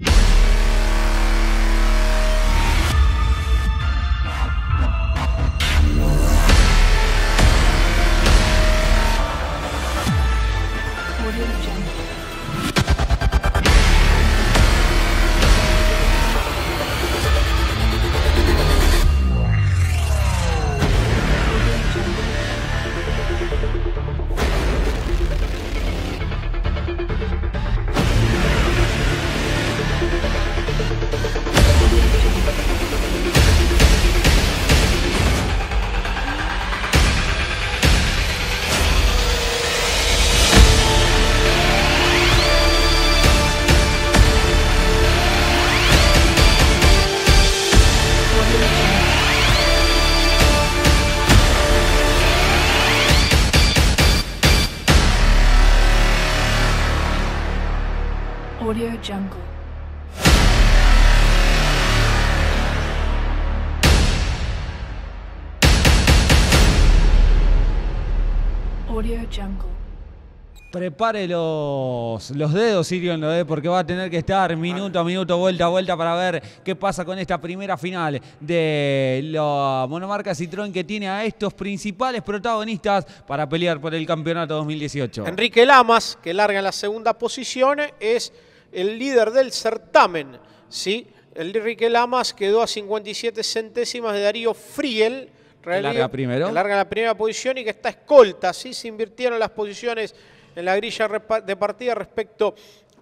you Prepare los, dedos, Sirio porque va a tener que estar minuto a minuto, vuelta a vuelta para ver qué pasa con esta primera final de la monomarca Citroën que tiene a estos principales protagonistas para pelear por el campeonato 2018. Enrique Lamas, que larga la segunda posición, es el líder del certamen. ¿sí? Enrique Lamas quedó a 57 centésimas de Darío Friel larga primero. Larga la primera posición y que está escolta. Así se invirtieron las posiciones en la grilla de partida respecto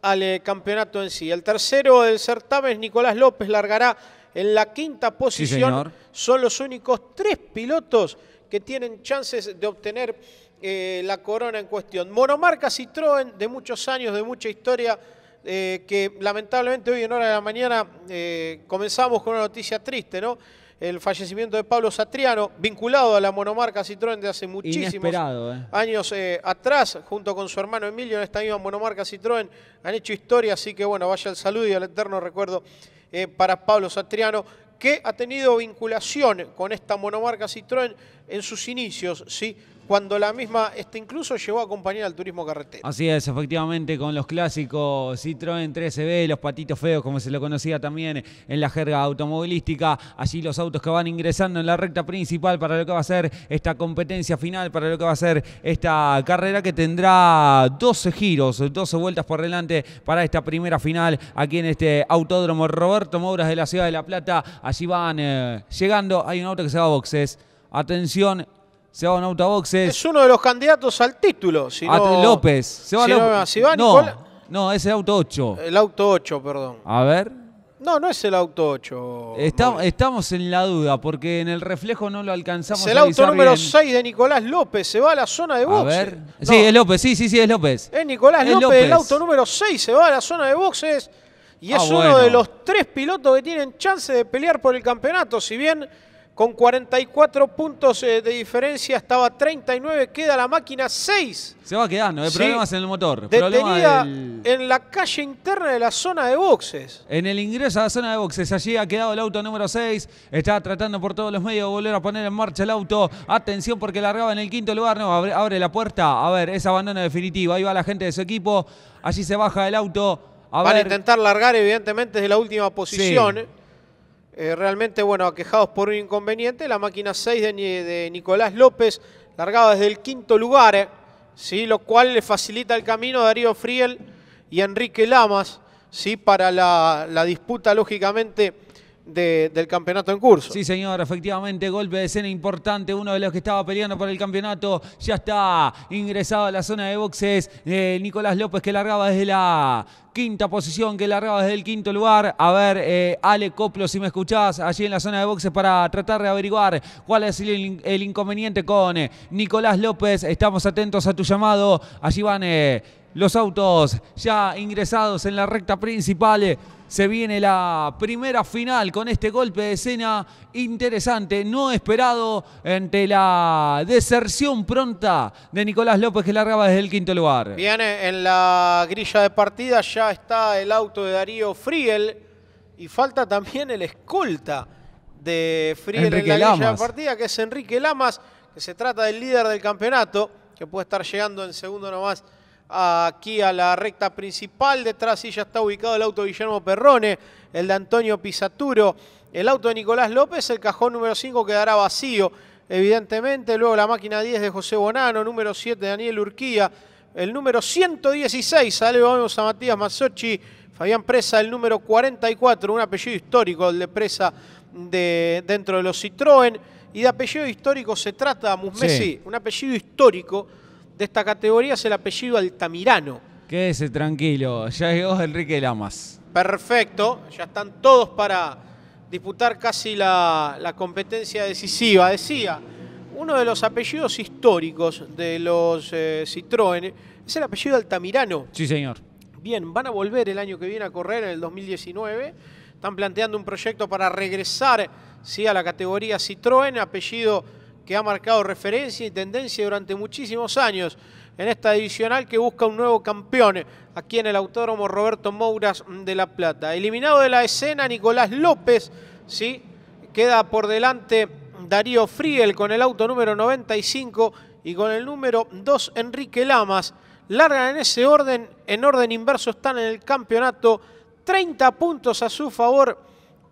al eh, campeonato en sí. El tercero del certamen, Nicolás López, largará en la quinta posición. Son los únicos tres pilotos que tienen chances de obtener eh, la corona en cuestión. Monomarca Citroën, de muchos años, de mucha historia, eh, que lamentablemente hoy en hora de la mañana comenzamos con una noticia triste, ¿no? el fallecimiento de Pablo Satriano, vinculado a la monomarca Citroën de hace muchísimos eh. años eh, atrás, junto con su hermano Emilio en esta misma monomarca Citroën, han hecho historia, así que bueno, vaya el saludo y el eterno recuerdo eh, para Pablo Satriano, que ha tenido vinculación con esta monomarca Citroën en sus inicios, ¿sí? cuando la misma este, incluso llegó a acompañar al turismo carretero. Así es, efectivamente, con los clásicos Citroën 13B, los patitos feos, como se lo conocía también en la jerga automovilística, allí los autos que van ingresando en la recta principal para lo que va a ser esta competencia final, para lo que va a ser esta carrera que tendrá 12 giros, 12 vueltas por delante para esta primera final aquí en este autódromo Roberto Mouras de la Ciudad de La Plata. Allí van eh, llegando, hay un auto que se va a boxes. Atención, se va a Boxes. Es uno de los candidatos al título. Si López. Se va No, es el auto 8. El auto 8, perdón. A ver. No, no es el auto 8. Estamos en la duda porque en el reflejo no lo alcanzamos. Es el auto número 6 de Nicolás López. Se va a la zona de boxes. A ver. Sí, es López. Sí, sí, sí, es López. Es Nicolás López, el auto número 6. Se va a la zona de boxes. Y ah, es uno de los tres pilotos que tienen chance de pelear por el campeonato. Si bien con 44 puntos eh, de diferencia, estaba 39, queda la máquina 6. Se va quedando, hay eh, problemas en el motor. Detenida en la calle interna de la zona de boxes. En el ingreso a la zona de boxes, allí ha quedado el auto número 6, está tratando por todos los medios de volver a poner en marcha el auto. Atención porque largaba en el quinto lugar, no, abre, la puerta, a ver, es abandono definitivo, ahí va la gente de su equipo, allí se baja el auto. Van a intentar largar evidentemente desde la última posición. Eh. Eh, realmente, bueno, aquejados por un inconveniente, la máquina 6 de, Nicolás López, largada desde el quinto lugar, eh, ¿sí? lo cual le facilita el camino a Darío Friel y Enrique Lamas, ¿sí? para la disputa, lógicamente, del campeonato en curso. Sí, señor, efectivamente, golpe de escena importante. Uno de los que estaba peleando por el campeonato ya está ingresado a la zona de boxes. Eh, Nicolás López que largaba desde la quinta posición, que largaba desde el quinto lugar. A ver, eh, Ale Coplo, si me escuchás, allí en la zona de boxes para tratar de averiguar cuál es el, inconveniente con eh, Nicolás López. Estamos atentos a tu llamado. Allí van los autos ya ingresados en la recta principal. Eh, se viene la primera final con este golpe de escena interesante, no esperado, ante la deserción pronta de Nicolás López que largaba desde el quinto lugar. Viene en la grilla de partida, ya está el auto de Darío Friel y falta también el escolta de Friel en la grilla de partida, que es Enrique Lamas, que se trata del líder del campeonato, que puede estar llegando en segundo nomás aquí a la recta principal. Detrás sí ya está ubicado el auto de Guillermo Perrone, el de Antonio Pisaturo, el auto de Nicolás López, el cajón número 5 quedará vacío, evidentemente. Luego la máquina 10 de José Bonano, número 7 de Daniel Urquía, el número 116, sale vamos a Matías Mazzocchi, Fabián Presa, el número 44, un apellido histórico, el de Presa de, dentro de los Citroën. Y de apellido histórico se trata, Musmesi, un apellido histórico de esta categoría es el apellido Altamirano. Quédese tranquilo, ya llegó Enrique Lamas. Perfecto, ya están todos para disputar casi la, competencia decisiva. Decía, uno de los apellidos históricos de los eh, Citroën es el apellido Altamirano. Sí, señor. Bien, van a volver el año que viene a correr, en el 2019. Están planteando un proyecto para regresar ¿sí? a la categoría Citroën, apellido que ha marcado referencia y tendencia durante muchísimos años en esta divisional que busca un nuevo campeón aquí en el Autódromo Roberto Mouras de La Plata. Eliminado de la escena Nicolás López, ¿sí? queda por delante Darío Friel con el auto número 95 y con el número 2 Enrique Lamas. Largan en ese orden, en orden inverso están en el campeonato, 30 puntos a su favor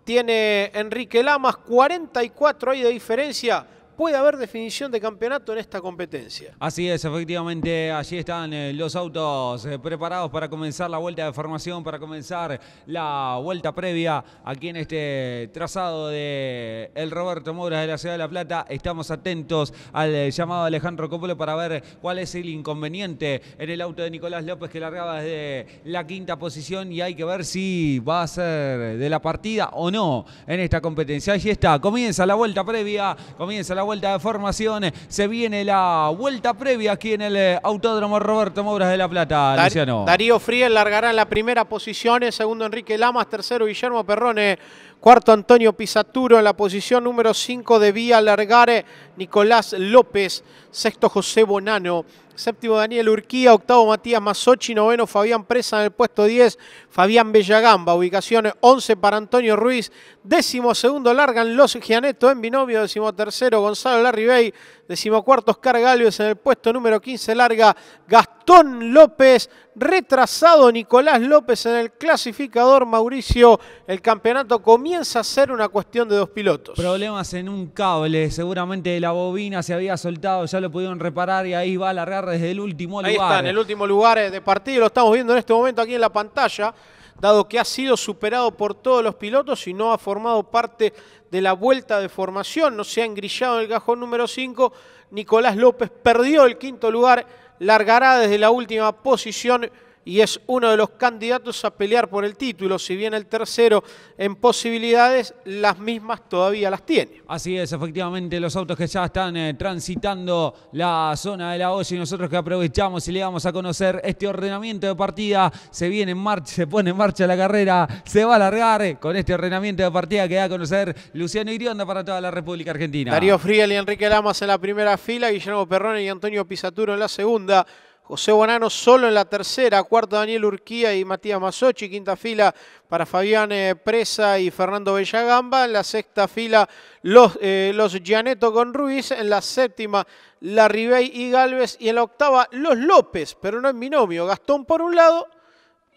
tiene Enrique Lamas, 44 hay de diferencia puede haber definición de campeonato en esta competencia. Así es, efectivamente, allí están eh, los autos eh, preparados para comenzar la vuelta de formación, para comenzar la vuelta previa aquí en este trazado de el Roberto Moura de la Ciudad de La Plata. Estamos atentos al eh, llamado de Alejandro Coppolo para ver cuál es el inconveniente en el auto de Nicolás López que largaba desde la quinta posición y hay que ver si va a ser de la partida o no en esta competencia. Allí está, comienza la vuelta previa, comienza la vuelta de formación. Se viene la vuelta previa aquí en el eh, Autódromo Roberto Mouras de La Plata, Darío Friel largará en la primera posición, eh, segundo Enrique Lamas, tercero Guillermo Perrone, Cuarto, Antonio Pisaturo en la posición número 5 debía alargar Nicolás López. Sexto, José Bonano. Séptimo, Daniel Urquía. Octavo, Matías Mazochi. Noveno, Fabián Presa en el puesto 10. Fabián Bellagamba. Ubicación 11 para Antonio Ruiz. Décimo segundo, largan los Gianetto en binomio. Décimo tercero, Gonzalo Larribey. Décimo cuarto, Oscar en el puesto número 15, larga Gastón. Ton López, retrasado Nicolás López en el clasificador. Mauricio, el campeonato comienza a ser una cuestión de dos pilotos. Problemas en un cable, seguramente la bobina se había soltado, ya lo pudieron reparar y ahí va a largar desde el último lugar. Ahí está, en el último lugar eh, de partido, lo estamos viendo en este momento aquí en la pantalla dado que ha sido superado por todos los pilotos y no ha formado parte de la vuelta de formación, no se ha engrillado en el cajón número 5, Nicolás López perdió el quinto lugar largará desde la última posición y es uno de los candidatos a pelear por el título, si bien el tercero en posibilidades, las mismas todavía las tiene. Así es, efectivamente, los autos que ya están eh, transitando la zona de la olla y nosotros que aprovechamos y le vamos a conocer este ordenamiento de partida, se viene en marcha, se pone en marcha la carrera, se va a alargar eh, con este ordenamiento de partida que da a conocer Luciano Irionda para toda la República Argentina. Darío Friel y Enrique Lamas en la primera fila, Guillermo Perrone y Antonio Pisaturo en la segunda. José Bonano solo en la tercera, Cuarto, Daniel Urquía y Matías Masochi, quinta fila para Fabián eh, Presa y Fernando Bellagamba, en la sexta fila los, eh, los Gianetto con Ruiz, en la séptima la Ribey y Galvez y en la octava los López, pero no en binomio, Gastón por un lado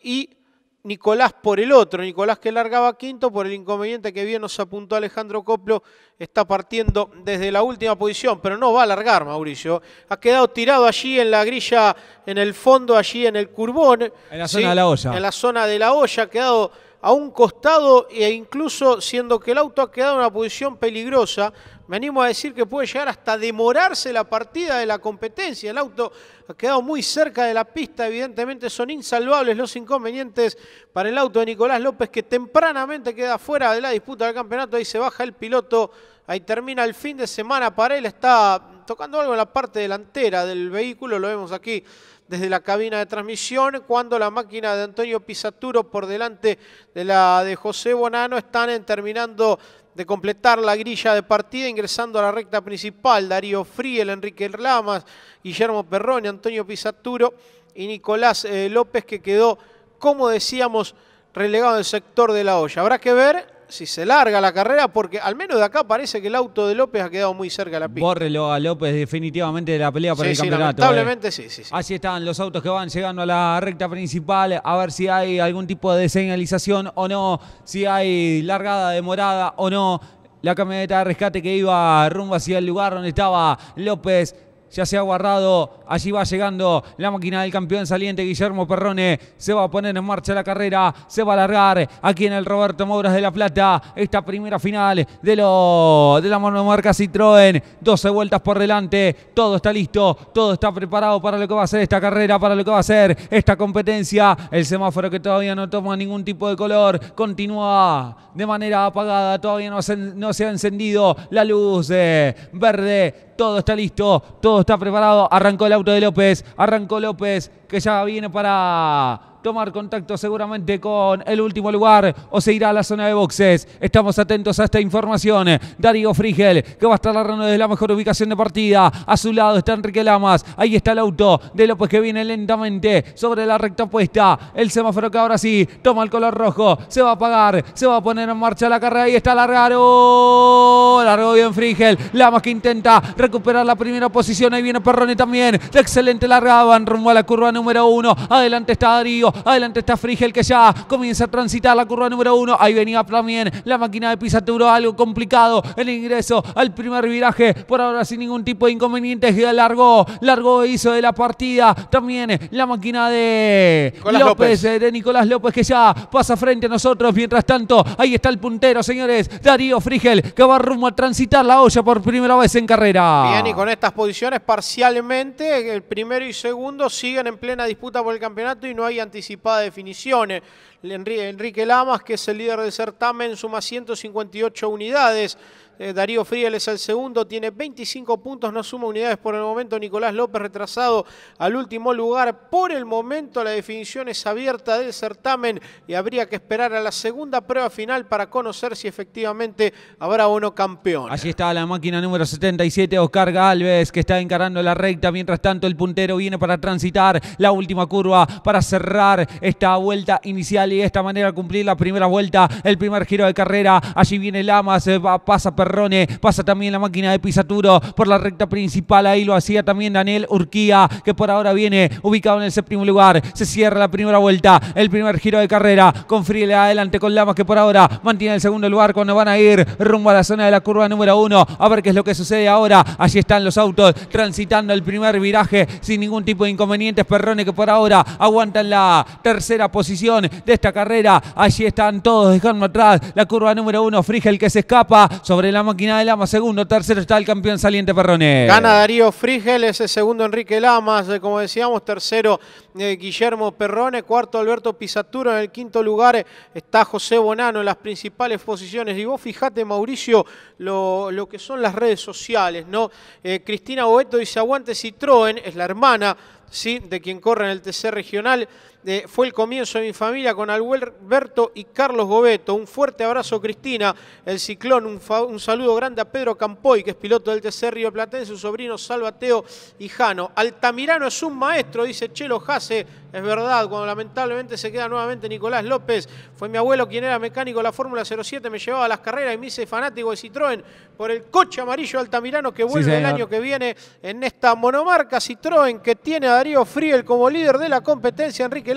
y Nicolás por el otro, Nicolás que largaba quinto por el inconveniente que bien nos apuntó Alejandro Coplo, está partiendo desde la última posición, pero no va a largar Mauricio, ha quedado tirado allí en la grilla, en el fondo, allí en el curbón. En la zona de la olla. En la zona de la olla, ha quedado a un costado e incluso siendo que el auto ha quedado en una posición peligrosa, me animo a decir que puede llegar hasta demorarse la partida de la competencia. El auto ha quedado muy cerca de la pista, evidentemente son insalvables los inconvenientes para el auto de Nicolás López que tempranamente queda fuera de la disputa del campeonato, ahí se baja el piloto, ahí termina el fin de semana para él, está tocando algo en la parte delantera del vehículo, lo vemos aquí desde la cabina de transmisión cuando la máquina de Antonio Pisaturo por delante de la de José Bonano están terminando de completar la grilla de partida, ingresando a la recta principal, Darío Friel, Enrique Lamas, Guillermo Perrone, Antonio Pisaturo y Nicolás eh, López, que quedó, como decíamos, relegado el sector de la olla. Habrá que ver si se larga la carrera, porque al menos de acá parece que el auto de López ha quedado muy cerca de la pista. Bórrelo a López definitivamente de la pelea por el campeonato. Lamentablemente eh. sí, sí, sí. Así están los autos que van llegando a la recta principal, a ver si hay algún tipo de señalización o no, si hay largada demorada o no. La camioneta de rescate que iba rumbo hacia el lugar donde estaba López ya se ha guardado, allí va llegando la máquina del campeón saliente Guillermo Perrone, se va a poner en marcha la carrera, se va a alargar aquí en el Roberto Mouras de La Plata, esta primera final de, lo, de la monomarca Citroën, 12 vueltas por delante, todo está listo, todo está preparado para lo que va a ser esta carrera, para lo que va a ser esta competencia, el semáforo que todavía no toma ningún tipo de color, continúa de manera apagada, todavía no se, ha encendido la luz eh, verde todo está listo, todo está preparado. Arrancó el auto de López, arrancó López, que ya viene para tomar contacto seguramente con el último lugar o se irá a la zona de boxes. Estamos atentos a esta información. Darío Frígel, que va a estar largando De la mejor ubicación de partida. A su lado está Enrique Lamas. Ahí está el auto de López que viene lentamente sobre la recta opuesta. El semáforo que ahora sí toma el color rojo. Se va a apagar, se va a poner en marcha la carrera. Ahí está Largaro. Largo bien Frigel. Lamas que intenta recuperar la primera posición. Ahí viene Perrone también. La excelente largada. Van rumbo a la curva número uno. Adelante está Darío. Adelante está Frigel que ya comienza a transitar la curva número uno. Ahí venía también la máquina de Pisaturo. Algo complicado el ingreso al primer viraje. Por ahora sin ningún tipo de inconvenientes. Largó, largó hizo de la partida. También la máquina de Nicolás López, eh, de Nicolás López que ya pasa frente a nosotros. Mientras tanto, ahí está el puntero, señores. Darío Frigel que va rumbo a transitar la olla por primera vez en carrera. Bien, y con estas posiciones parcialmente, el primero y segundo siguen en plena disputa por el campeonato y no hay anticipación anticipada definiciones, Enrique Lamas, que es el líder de certamen, suma 158 unidades. Eh, Darío Friel es el segundo, tiene 25 puntos, no suma unidades por el momento. Nicolás López retrasado al último lugar. Por el momento la definición es abierta del certamen y habría que esperar a la segunda prueba final para conocer si efectivamente habrá uno campeón. Allí está la máquina número 77, Oscar Galvez, que está encarando la recta. Mientras tanto el puntero viene para transitar la última curva para cerrar esta vuelta inicial y de esta manera cumplir la primera vuelta, el primer giro de carrera. Allí viene Lamas, eh, pasa per Perrone, pasa también la máquina de Pisaturo por la recta principal, ahí lo hacía también Daniel Urquía, que por ahora viene ubicado en el séptimo lugar, se cierra la primera vuelta, el primer giro de carrera, con Friela adelante con Lamas, que por ahora mantiene el segundo lugar cuando van a ir rumbo a la zona de la curva número uno, a ver qué es lo que sucede ahora, allí están los autos transitando el primer viraje sin ningún tipo de inconvenientes, Perrone que por ahora aguantan la tercera posición de esta carrera, allí están todos dejando atrás la curva número uno, Frigel que se escapa sobre la la máquina de Lama, segundo, tercero está el campeón saliente Perrone. Gana Darío Frigel, ese segundo Enrique Lamas, eh, como decíamos, tercero eh, Guillermo Perrone, cuarto Alberto Pisaturo, en el quinto lugar eh, está José Bonano en las principales posiciones. Y vos fijate, Mauricio, lo, que son las redes sociales, ¿no? Cristina Boeto dice, aguante Citroën, es la hermana, ¿sí? De quien corre en el TC regional fue el comienzo de mi familia con Alberto y Carlos Gobeto. Un fuerte abrazo, Cristina, el ciclón. Un, saludo grande a Pedro Campoy, que es piloto del TC Río Platense, su sobrino Salvateo y Jano. Altamirano es un maestro, dice Chelo Jase. Es verdad, cuando lamentablemente se queda nuevamente Nicolás López. Fue mi abuelo quien era mecánico de la Fórmula 07, me llevaba a las carreras y me hice fanático de Citroën por el coche amarillo Altamirano que vuelve el año que viene en esta monomarca Citroën que tiene a Darío Friel como líder de la competencia. Enrique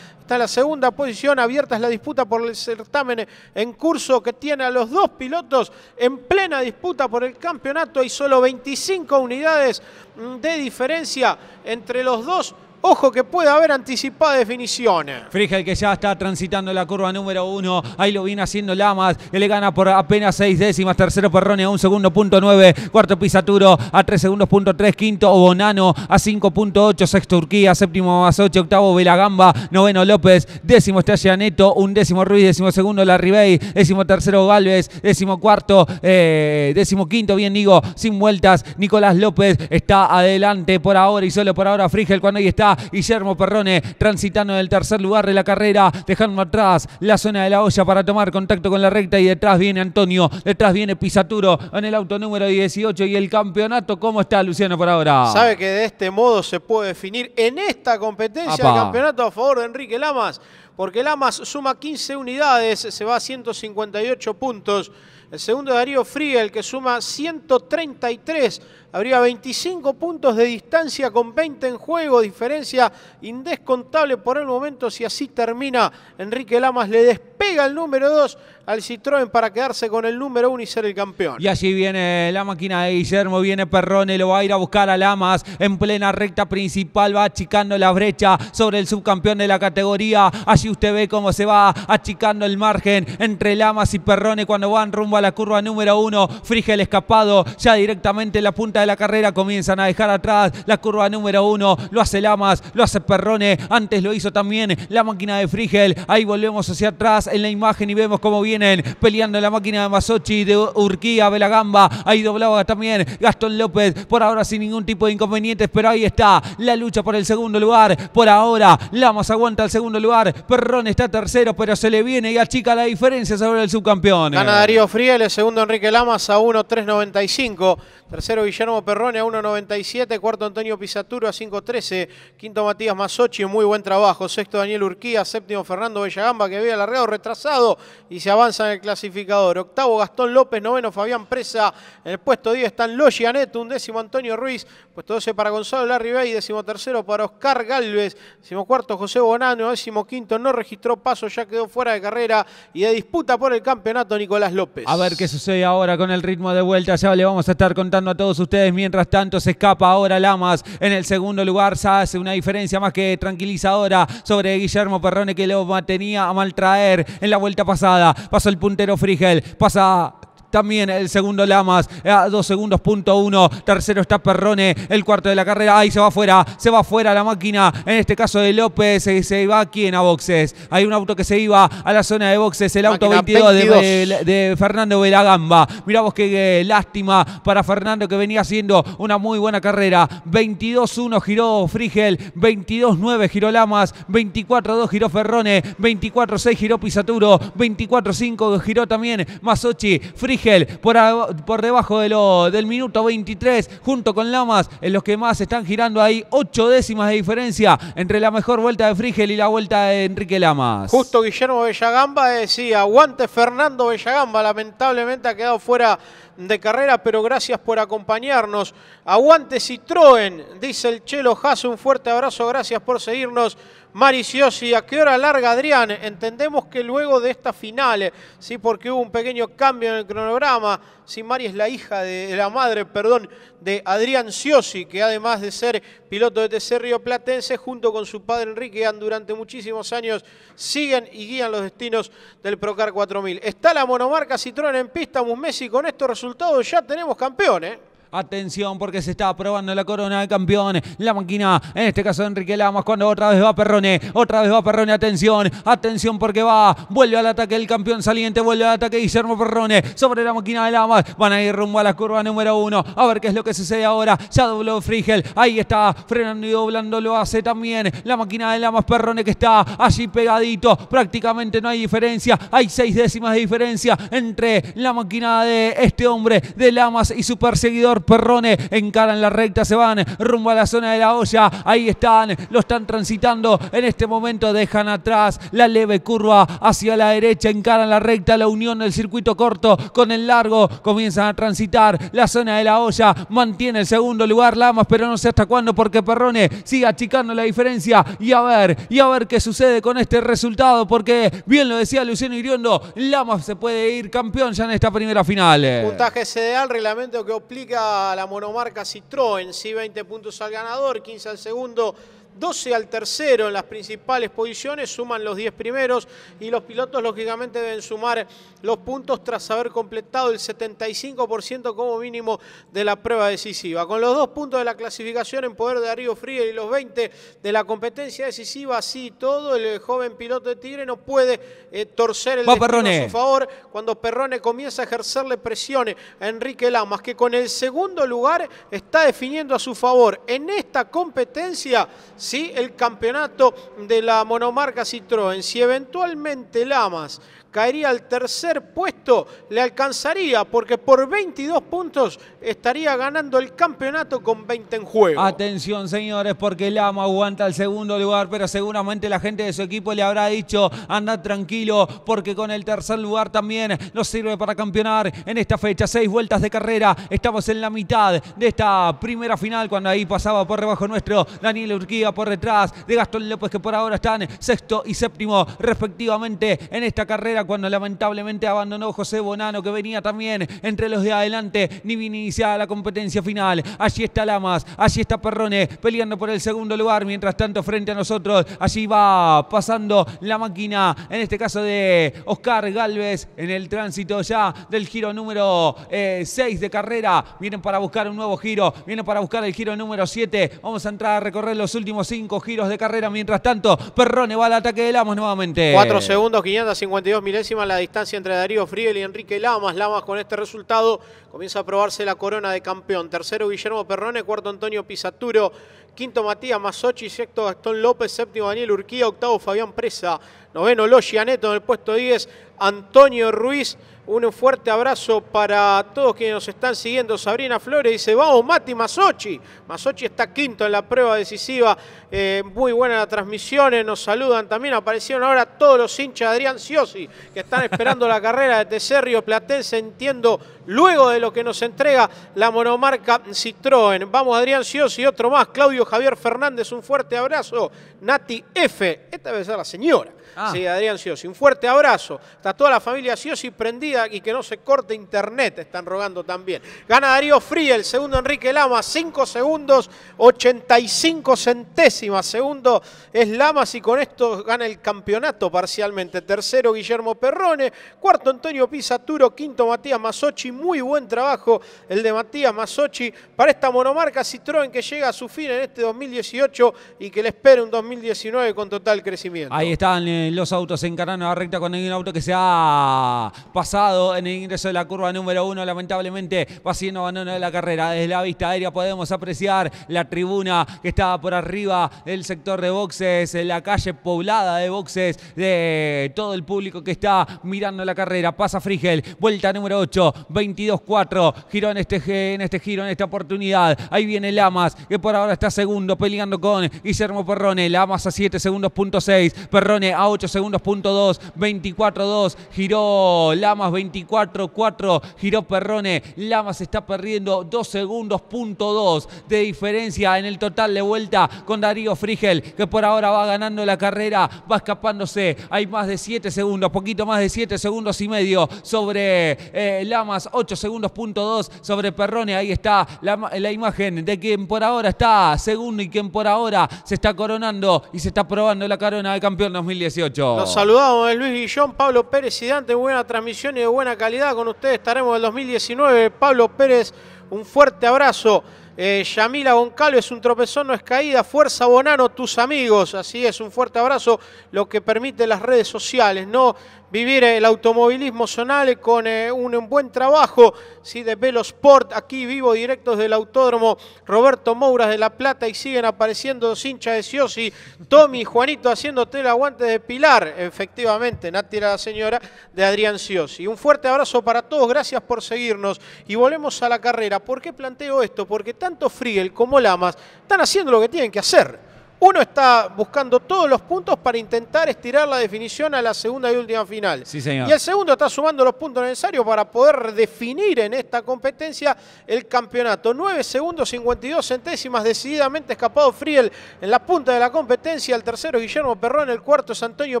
está la segunda posición, abierta es la disputa por el certamen en curso que tiene a los dos pilotos en plena disputa por el campeonato. Hay solo 25 unidades mm, de diferencia entre los dos Ojo que puede haber anticipada definiciones Frigel que ya está transitando la curva número uno. Ahí lo viene haciendo Lamas. Que le gana por apenas seis décimas. Tercero Perrone a un segundo punto nueve. Cuarto Pisaturo a tres segundos punto tres. Quinto Bonano a cinco punto ocho. Sexto Turquía. Séptimo más ocho. Octavo Velagamba. Noveno López. Décimo Estrella Neto. Un décimo Ruiz. Décimo segundo Larribey. Décimo tercero Galvez. Décimo cuarto. Eh, décimo quinto. Bien digo. Sin vueltas. Nicolás López está adelante por ahora y solo por ahora Frigel cuando ahí está. Guillermo Perrone transitando en el tercer lugar de la carrera, dejando atrás la zona de la olla para tomar contacto con la recta y detrás viene Antonio, detrás viene Pisaturo en el auto número 18 y el campeonato, ¿cómo está Luciano por ahora? Sabe que de este modo se puede definir en esta competencia el campeonato a favor de Enrique Lamas, porque Lamas suma 15 unidades, se va a 158 puntos. El segundo Darío el que suma 133, habría 25 puntos de distancia con 20 en juego, diferencia indescontable por el momento si así termina. Enrique Lamas le despega el número 2 al Citroën para quedarse con el número uno y ser el campeón. Y allí viene la máquina de Guillermo, viene Perrone, lo va a ir a buscar a Lamas en plena recta principal, va achicando la brecha sobre el subcampeón de la categoría. Allí usted ve cómo se va achicando el margen entre Lamas y Perrone cuando van rumbo a la curva número uno. Frigel escapado, ya directamente en la punta de la carrera comienzan a dejar atrás la curva número uno. Lo hace Lamas, lo hace Perrone, antes lo hizo también la máquina de Frigel. Ahí volvemos hacia atrás en la imagen y vemos cómo viene peleando la máquina de Masochi, de Urquía, Belagamba. Ahí doblaba también Gastón López. Por ahora sin ningún tipo de inconvenientes, pero ahí está la lucha por el segundo lugar. Por ahora Lamas aguanta el segundo lugar. Perrón está tercero, pero se le viene y achica la diferencia sobre el subcampeón. Gana Darío el segundo Enrique Lamas a 1 1.395. Tercero Guillermo Perrone a 1.97. Cuarto Antonio Pisaturo a 5.13. Quinto Matías Masochi, muy buen trabajo. Sexto Daniel Urquía. Séptimo Fernando Bellagamba que había alargado retrasado y se avanza en el clasificador. Octavo Gastón López. Noveno Fabián Presa. En el puesto 10 están Anet. Un décimo Antonio Ruiz. Puesto 12 para Gonzalo Larribey. Décimo tercero para Oscar Galvez. Décimo cuarto José Bonano. Décimo quinto no registró paso. Ya quedó fuera de carrera y de disputa por el campeonato Nicolás López. A ver qué sucede ahora con el ritmo de vuelta. Ya le vamos a estar contando a todos ustedes. Mientras tanto, se escapa ahora Lamas. En el segundo lugar, se hace una diferencia más que tranquilizadora sobre Guillermo Perrone que lo mantenía a maltraer en la vuelta pasada. Pasó el puntero Frigel, pasa también el segundo Lamas, eh, a 2 segundos, punto uno. Tercero está Perrone, el cuarto de la carrera. Ahí se va afuera, se va afuera la máquina. En este caso de López, se, eh, se va quién a boxes. Hay un auto que se iba a la zona de boxes, el auto 22, De, Fernando Velagamba. Miramos qué lástima para Fernando que venía haciendo una muy buena carrera. 22-1 giró Frigel, 22-9 giró Lamas, 24-2 giró Ferrone, 24-6 giró Pisaturo, 24-5 giró también Masochi. Frigel Frigel, por, por debajo de lo, del minuto 23, junto con Lamas, en los que más están girando ahí, ocho décimas de diferencia entre la mejor vuelta de Frigel y la vuelta de Enrique Lamas. Justo Guillermo Bellagamba decía, aguante Fernando Bellagamba, lamentablemente ha quedado fuera de carrera, pero gracias por acompañarnos. Aguante Citroën, dice el Chelo Jasso, un fuerte abrazo, gracias por seguirnos. Mariciosi, ¿a qué hora larga Adrián? Entendemos que luego de esta final, ¿sí? porque hubo un pequeño cambio en el cronograma, si Mari es la hija de, la madre, perdón, de Adrián Ciosi, que además de ser piloto de TC Río Platense, junto con su padre Enrique, durante muchísimos años, siguen y guían los destinos del Procar 4000. Está la monomarca Citroën en pista, Musmesi, con estos resultados ya tenemos campeón, ¿eh? Atención porque se está probando la corona de campeón. La máquina, en este caso Enrique Lamas, cuando otra vez va Perrone. Otra vez va Perrone, atención. Atención porque va. Vuelve al ataque el campeón saliente. Vuelve al ataque Guillermo Perrone. Sobre la máquina de Lamas. Van a ir rumbo a la curva número uno. A ver qué es lo que sucede ahora. Ya dobló Frigel. Ahí está. Frenando y doblando lo hace también. La máquina de Lamas Perrone que está allí pegadito. Prácticamente no hay diferencia. Hay seis décimas de diferencia entre la máquina de este hombre de Lamas y su perseguidor. Perrone. Encaran la recta, se van rumbo a la zona de la olla. Ahí están, lo están transitando. En este momento dejan atrás la leve curva hacia la derecha. Encaran la recta, la unión del circuito corto con el largo. Comienzan a transitar la zona de la olla. Mantiene el segundo lugar Lamas, pero no sé hasta cuándo porque Perrone sigue achicando la diferencia. Y a ver, y a ver qué sucede con este resultado porque bien lo decía Luciano Iriondo, Lamas se puede ir campeón ya en esta primera final. Puntaje el reglamento que aplica la monomarca Citroën, sí, 20 puntos al ganador, 15 al segundo, 12 al tercero en las principales posiciones, suman los 10 primeros y los pilotos lógicamente deben sumar los puntos tras haber completado el 75% como mínimo de la prueba decisiva. Con los dos puntos de la clasificación en poder de Darío Frío y los 20 de la competencia decisiva, así todo, el joven piloto de Tigre no puede eh, torcer el Va a su favor cuando Perrone comienza a ejercerle presiones a Enrique Lamas, que con el segundo lugar está definiendo a su favor. En esta competencia ¿sí? el campeonato de la monomarca Citroën. Si eventualmente Lamas caería al tercer puesto, le alcanzaría porque por 22 puntos estaría ganando el campeonato con 20 en juego. Atención señores porque Lama aguanta el segundo lugar, pero seguramente la gente de su equipo le habrá dicho andad tranquilo porque con el tercer lugar también nos sirve para campeonar en esta fecha. Seis vueltas de carrera, estamos en la mitad de esta primera final cuando ahí pasaba por debajo nuestro Daniel Urquía por detrás de Gastón López que por ahora están sexto y séptimo respectivamente en esta carrera cuando lamentablemente abandonó José Bonano, que venía también entre los de adelante, ni bien iniciada la competencia final. Allí está Lamas, allí está Perrone, peleando por el segundo lugar. Mientras tanto, frente a nosotros, allí va pasando la máquina, en este caso de Oscar Galvez, en el tránsito ya del giro número 6 eh, de carrera. Vienen para buscar un nuevo giro, vienen para buscar el giro número 7. Vamos a entrar a recorrer los últimos 5 giros de carrera. Mientras tanto, Perrone va al ataque de Lamas nuevamente. 4 segundos, 552 milésima la distancia entre Darío Friel y Enrique Lamas. Lamas con este resultado comienza a probarse la corona de campeón. Tercero Guillermo Perrone, cuarto Antonio Pisaturo, quinto Matías Masochi, sexto Gastón López, séptimo Daniel Urquía, octavo Fabián Presa, noveno Aneto. en el puesto 10, Antonio Ruiz. Un fuerte abrazo para todos quienes nos están siguiendo. Sabrina Flores dice, vamos Mati Masochi. Masochi está quinto en la prueba decisiva. Eh, muy buena la transmisión. Eh, nos saludan también. Aparecieron ahora todos los hinchas de Adrián Ciosi que están esperando la carrera de teserio Platense. Entiendo luego de lo que nos entrega la monomarca Citroën. Vamos Adrián Ciosi, otro más. Claudio Javier Fernández, un fuerte abrazo. Nati F. Esta debe ser la señora. Ah. Sí, Adrián Siosi. Un fuerte abrazo. Está toda la familia Siosi prendida y que no se corte internet, están rogando también. Gana Darío Fría, el segundo Enrique Lama, 5 segundos, 85 centésimas. Segundo es Lamas y con esto gana el campeonato parcialmente. Tercero Guillermo Perrone, cuarto Antonio Pisaturo, quinto Matías Masochi. Muy buen trabajo el de Matías Masochi para esta monomarca Citroën que llega a su fin en este 2018 y que le espera un 2019 con total crecimiento. Ahí están eh, los autos en a recta con un auto que se ha pasado en el ingreso de la curva número uno. Lamentablemente va siendo abandono de la carrera. Desde la vista aérea podemos apreciar la tribuna que estaba por arriba del sector de boxes, la calle poblada de boxes de todo el público que está mirando la carrera. Pasa Frigel, vuelta número 8, 22-4. Giró en este, en este giro, en esta oportunidad. Ahí viene Lamas, que por ahora está segundo, peleando con Guillermo Perrone. Lamas a 7 segundos, punto 6. Perrone a 8 segundos, punto 2, 24-2, giró Lamas 24-4, giró Perrone, Lamas está perdiendo 2 segundos, punto 2 de diferencia en el total de vuelta con Darío Frigel, que por ahora va ganando la carrera, va escapándose, hay más de 7 segundos, poquito más de 7 segundos y medio sobre eh, Lamas, 8 segundos, punto 2 sobre Perrone, ahí está la, la imagen de quien por ahora está segundo y quien por ahora se está coronando y se está probando la corona de campeón 2017. Nos Los saludamos, Luis Guillón, Pablo Pérez y Dante. Buena transmisión y de buena calidad con ustedes. Estaremos en el 2019. Pablo Pérez, un fuerte abrazo. Eh, Yamila Goncalo, es un tropezón, no es caída. Fuerza Bonano, tus amigos. Así es, un fuerte abrazo. Lo que permite las redes sociales, ¿no? vivir el automovilismo zonal con eh, un buen trabajo ¿sí? de Sport. aquí vivo directos del autódromo Roberto Mouras de La Plata y siguen apareciendo sincha de Siosi, Tommy y Juanito haciéndote el aguante de Pilar, efectivamente, Natira era la señora de Adrián y Un fuerte abrazo para todos, gracias por seguirnos y volvemos a la carrera. ¿Por qué planteo esto? Porque tanto Friel como Lamas están haciendo lo que tienen que hacer. Uno está buscando todos los puntos para intentar estirar la definición a la segunda y última final. Y el segundo está sumando los puntos necesarios para poder definir en esta competencia el campeonato. 9 segundos 52 centésimas, decididamente escapado Friel en la punta de la competencia. El tercero Guillermo Perrón, el cuarto es Antonio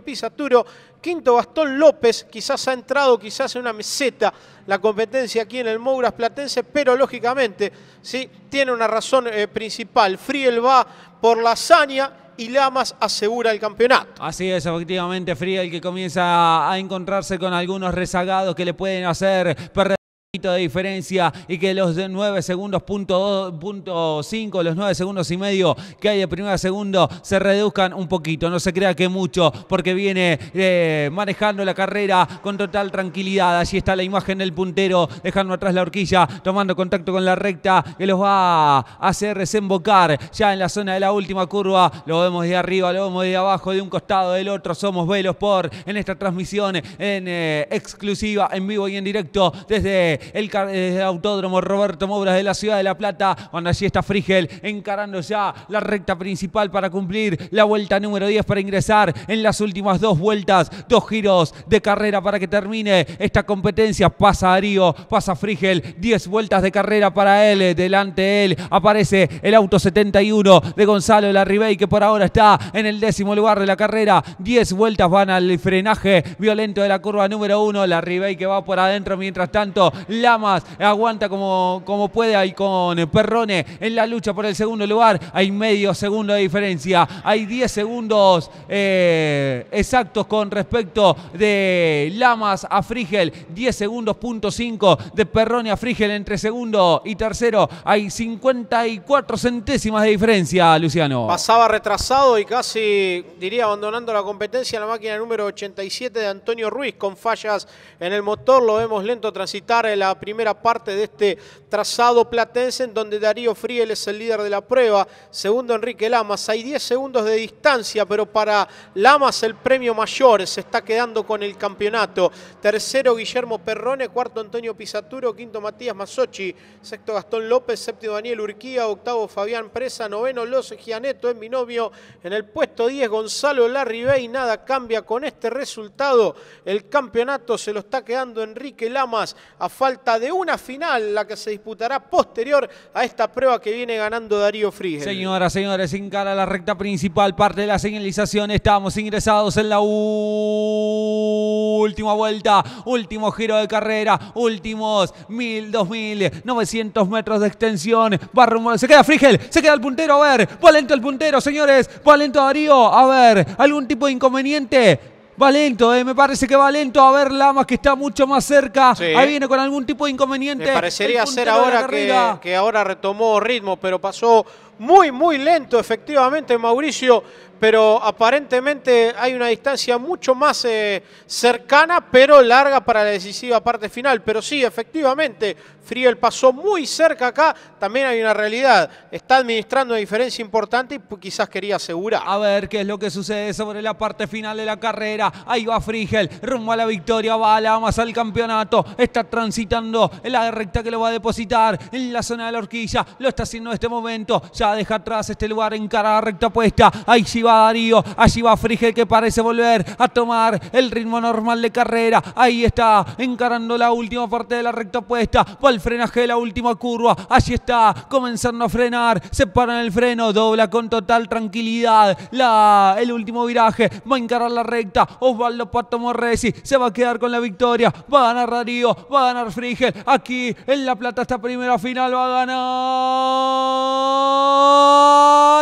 Pisaturo, quinto Gastón López, quizás ha entrado quizás en una meseta la competencia aquí en el Mouras Platense, pero lógicamente ¿sí? tiene una razón eh, principal. Friel va por la hazaña y Lamas asegura el campeonato. Así es, efectivamente, Friel que comienza a encontrarse con algunos rezagados que le pueden hacer perder de diferencia y que los de 9 segundos punto, 5, los 9 segundos y medio que hay de primera a segundo se reduzcan un poquito, no se crea que mucho porque viene eh, manejando la carrera con total tranquilidad allí está la imagen del puntero dejando atrás la horquilla, tomando contacto con la recta que los va a hacer desembocar ya en la zona de la última curva, lo vemos de arriba, lo vemos de abajo, de un costado, del otro, somos Velos por en esta transmisión en eh, exclusiva, en vivo y en directo desde el eh, Autódromo Roberto Mobras de la Ciudad de La Plata, cuando allí está Frigel encarando ya la recta principal para cumplir la vuelta número 10 para ingresar en las últimas dos vueltas, dos giros de carrera para que termine esta competencia. Pasa Darío, pasa Frigel, 10 vueltas de carrera para él, eh, delante de él aparece el auto 71 de Gonzalo Larribey que por ahora está en el décimo lugar de la carrera, 10 vueltas van al frenaje violento de la curva número 1, Larribey que va por adentro mientras tanto Lamas aguanta como, como puede ahí con Perrone en la lucha por el segundo lugar. Hay medio segundo de diferencia. Hay 10 segundos eh, exactos con respecto de Lamas a Frigel. 10 segundos punto 5 de Perrone a Frigel entre segundo y tercero. Hay 54 centésimas de diferencia, Luciano. Pasaba retrasado y casi, diría, abandonando la competencia la máquina número 87 de Antonio Ruiz con fallas en el motor. Lo vemos lento transitar la primera parte de este trazado platense en donde Darío Friel es el líder de la prueba, segundo Enrique Lamas, hay 10 segundos de distancia, pero para Lamas el premio mayor, se está quedando con el campeonato, tercero Guillermo Perrone, cuarto Antonio Pisaturo, quinto Matías Masochi, sexto Gastón López, séptimo Daniel Urquía, octavo Fabián Presa, noveno Los Gianeto, es mi novio, en el puesto 10 Gonzalo Larribey, nada cambia con este resultado, el campeonato se lo está quedando Enrique Lamas a falta falta de una final, la que se disputará posterior a esta prueba que viene ganando Darío Frígel. Señoras, señores, en cara la recta principal, parte de la señalización, estamos ingresados en la última vuelta, último giro de carrera, últimos mil, dos mil, novecientos metros de extensión, va se queda Frígel, se queda el puntero, a ver, va lento el puntero, señores, va lento Darío, a ver, algún tipo de inconveniente, Va lento, eh, me parece que va lento. A ver, Lama, que está mucho más cerca. Ahí viene con algún tipo de inconveniente. Me parecería ser ahora que, que ahora retomó ritmo, pero pasó muy, muy lento efectivamente Mauricio, pero aparentemente hay una distancia mucho más eh, cercana, pero larga para la decisiva parte final. Pero sí, efectivamente, Friel pasó muy cerca acá. También hay una realidad. Está administrando una diferencia importante y quizás quería asegurar. A ver qué es lo que sucede sobre la parte final de la carrera. Ahí va Frigel, rumbo a la victoria, va a la más al campeonato. Está transitando en la recta que lo va a depositar en la zona de la horquilla. Lo está haciendo en este momento deja atrás este lugar, encara la recta puesta. Ahí sí va Darío, allí va Frigel que parece volver a tomar el ritmo normal de carrera. Ahí está, encarando la última parte de la recta puesta. Va el frenaje de la última curva. Allí está, comenzando a frenar. Se para en el freno, dobla con total tranquilidad. La, el último viraje, va a encarar la recta. Osvaldo Pato Morresi se va a quedar con la victoria. Va a ganar Darío, va a ganar Frigel. Aquí en La Plata, esta primera final va a ganar.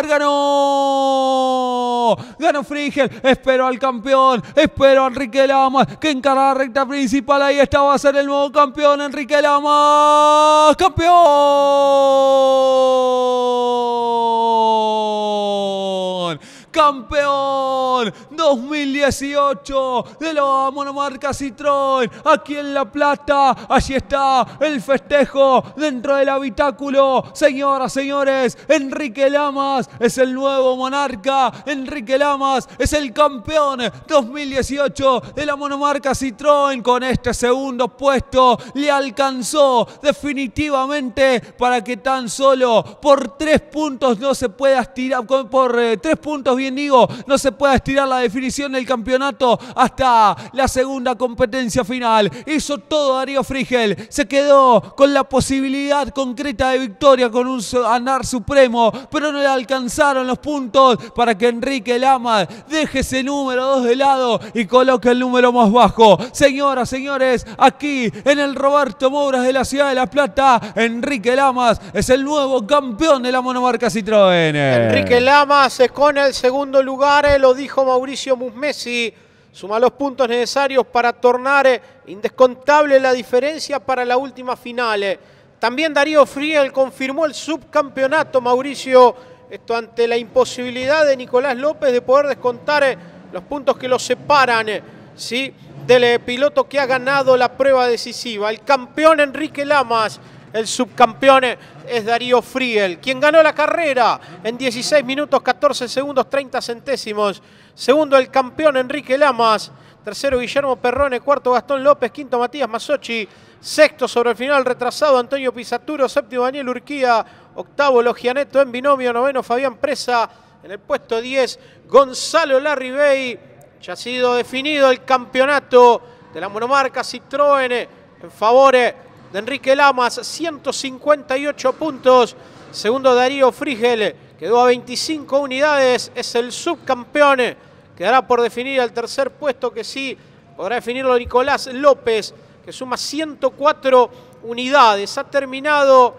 ¡Ganó! Ganó Frigel. Espero al campeón. Espero a Enrique Lamas que en la recta principal. Ahí está. Va a ser el nuevo campeón. Enrique Lamas. ¡Campeón! campeón 2018 de la monomarca Citroën, aquí en La Plata. Allí está el festejo dentro del habitáculo. Señoras, señores, Enrique Lamas es el nuevo monarca. Enrique Lamas es el campeón 2018 de la monomarca Citroën. Con este segundo puesto le alcanzó definitivamente para que tan solo por tres puntos no se pueda estirar, por eh, tres puntos bien digo, no se pueda estirar la definición del campeonato hasta la segunda competencia final. Hizo todo Darío Frigel, se quedó con la posibilidad concreta de victoria con un anar supremo, pero no le alcanzaron los puntos para que Enrique Lamas deje ese número dos de lado y coloque el número más bajo. Señoras, señores, aquí en el Roberto Mouras de la Ciudad de La Plata, Enrique Lamas es el nuevo campeón de la monomarca Citroën. Enrique Lamas con el segundo segundo lugar, eh, lo dijo Mauricio Musmesi, suma los puntos necesarios para tornar eh, indescontable la diferencia para la última final. Eh. También Darío Friel confirmó el subcampeonato, Mauricio, esto ante la imposibilidad de Nicolás López de poder descontar los puntos que lo separan ¿sí? del piloto que ha ganado la prueba decisiva. El campeón Enrique Lamas el subcampeón es Darío Friel, quien ganó la carrera en 16 minutos 14 segundos 30 centésimos. Segundo el campeón Enrique Lamas. Tercero Guillermo Perrone, cuarto Gastón López, quinto Matías Masochi, sexto sobre el final retrasado Antonio Pisaturo, séptimo Daniel Urquía, octavo Logianeto en binomio, noveno Fabián Presa, en el puesto 10 Gonzalo Larribey. Ya ha sido definido el campeonato de la monomarca Citroën en favores... Eh, de Enrique Lamas, 158 puntos. Segundo Darío Frígel, quedó a 25 unidades, es el subcampeón. Quedará por definir el tercer puesto que sí podrá definirlo Nicolás López, que suma 104 unidades. Ha terminado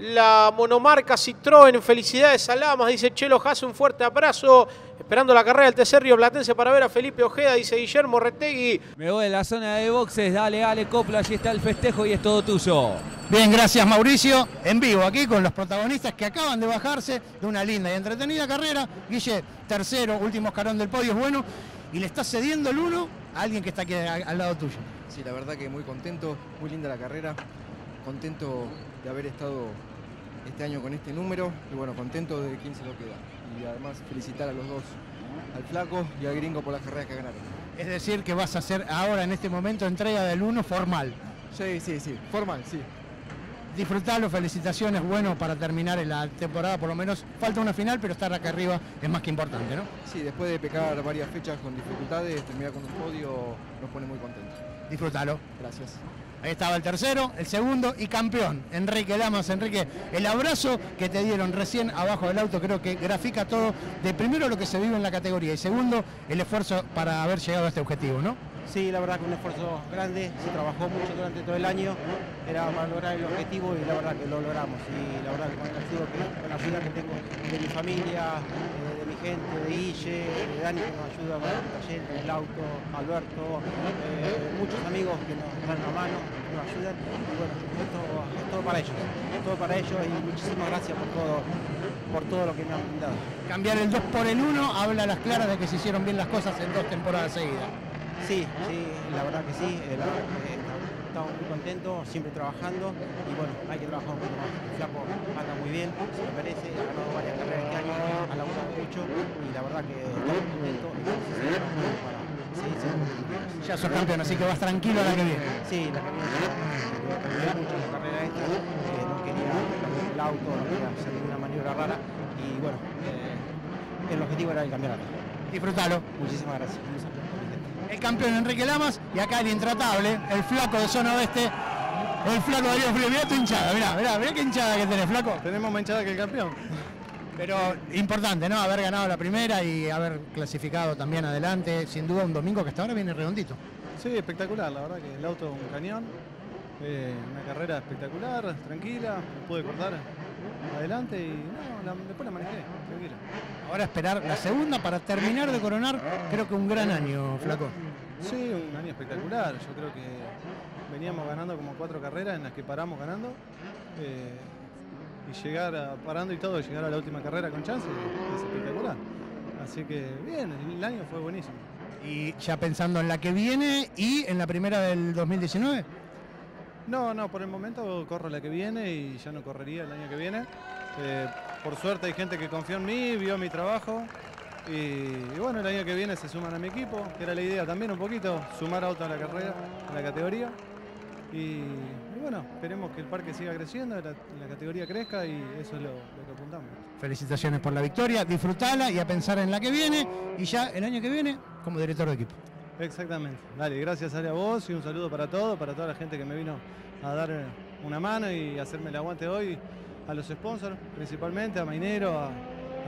la monomarca Citroën. Felicidades a Lamas, dice Chelo Hace un fuerte abrazo. Esperando la carrera del tercer Río Platense para ver a Felipe Ojeda, dice Guillermo Retegui. Me voy de la zona de boxes, dale, dale, copla, allí está el festejo y es todo tuyo. Bien, gracias Mauricio. En vivo aquí con los protagonistas que acaban de bajarse de una linda y entretenida carrera. Guille, tercero, último escalón del podio, es bueno. Y le está cediendo el uno a alguien que está aquí al lado tuyo. Sí, la verdad que muy contento, muy linda la carrera. Contento de haber estado este año con este número y bueno, contento de quién se lo queda. Y además felicitar a los dos, al flaco y al gringo por las carreras que ganaron. Es decir, que vas a hacer ahora en este momento entrega del 1 formal. Sí, sí, sí, formal, sí. Disfrutarlo, felicitaciones, bueno, para terminar la temporada por lo menos. Falta una final, pero estar acá arriba es más que importante, ¿no? Sí, después de pecar varias fechas con dificultades, terminar con un podio nos pone muy contentos. Disfrútalo. Gracias. Ahí estaba el tercero, el segundo y campeón, Enrique Lamas. Enrique, el abrazo que te dieron recién abajo del auto creo que grafica todo de primero lo que se vive en la categoría y segundo el esfuerzo para haber llegado a este objetivo, ¿no? Sí, la verdad que un esfuerzo grande, se trabajó mucho durante todo el año, era para lograr el objetivo y la verdad que lo logramos. Y la verdad que con el que, la que tengo de mi familia, eh, gente de Guille, de eh, Dani que nos ayuda con el auto, Alberto, eh, muchos amigos que nos dan la mano, que nos ayudan. Y bueno, esto es todo para ellos, es todo para ellos y muchísimas gracias por todo, por todo lo que me han brindado. Cambiar el 2 por el 1 habla a las claras de que se hicieron bien las cosas en dos temporadas seguidas. Sí, sí, la verdad que sí, eh, estamos muy contentos, siempre trabajando y bueno, hay que trabajar un poco más. El flaco anda muy bien, se me parece, ha ganado varias carreras este año, ha laburado mucho y la verdad que estamos contentos y para Ya sos campeón, así que vas tranquilo la que viene. Sí, la que viene, la mucho carrera esta, eh, no quería el auto, no quería hacer ninguna maniobra rara y bueno, eh, el objetivo era el campeonato. Disfrútalo. Muchísimas gracias el campeón Enrique Lamas y acá el intratable, el flaco de zona oeste, el flaco Río Frío. Mirá tu hinchada, mirá, mirá, mirá qué hinchada que tenés, flaco. Tenemos más hinchada que el campeón. Pero importante, ¿no? Haber ganado la primera y haber clasificado también adelante. Sin duda un domingo que hasta ahora viene redondito. Sí, espectacular, la verdad que el auto un cañón. Eh, una carrera espectacular, tranquila, pude cortar adelante y después la manejé. Ahora esperar la segunda para terminar de coronar, creo que un gran año, Flaco. Sí, un año espectacular. Yo creo que veníamos ganando como cuatro carreras en las que paramos ganando. Eh, y llegar parando y todo, llegar a la última carrera con chance es espectacular. Así que bien, el año fue buenísimo. ¿Y ya pensando en la que viene y en la primera del 2019? No, no, por el momento corro la que viene y ya no correría el año que viene. Eh, por suerte hay gente que confió en mí, vio mi trabajo. Y, bueno, el año que viene se suman a mi equipo, que era la idea también un poquito, sumar auto a la carrera, a la categoría. Y, bueno, esperemos que el parque siga creciendo, la, categoría crezca y eso es lo, que apuntamos. Felicitaciones por la victoria, disfrutala y a pensar en la que viene y ya el año que viene como director de equipo. Exactamente. Dale, gracias a vos y un saludo para todo, para toda la gente que me vino a dar una mano y hacerme el aguante hoy a los sponsors, principalmente a Mainero, a,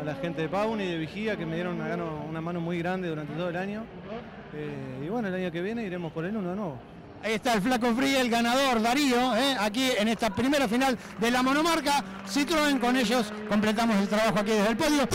la gente de Pauni y de Vigía que me dieron una, mano, muy grande durante todo el año. Eh, y bueno, el año que viene iremos por el uno de nuevo. Ahí está el Flaco frío, el ganador Darío, eh, aquí en esta primera final de la monomarca. Citroën, con ellos completamos el trabajo aquí desde el podio.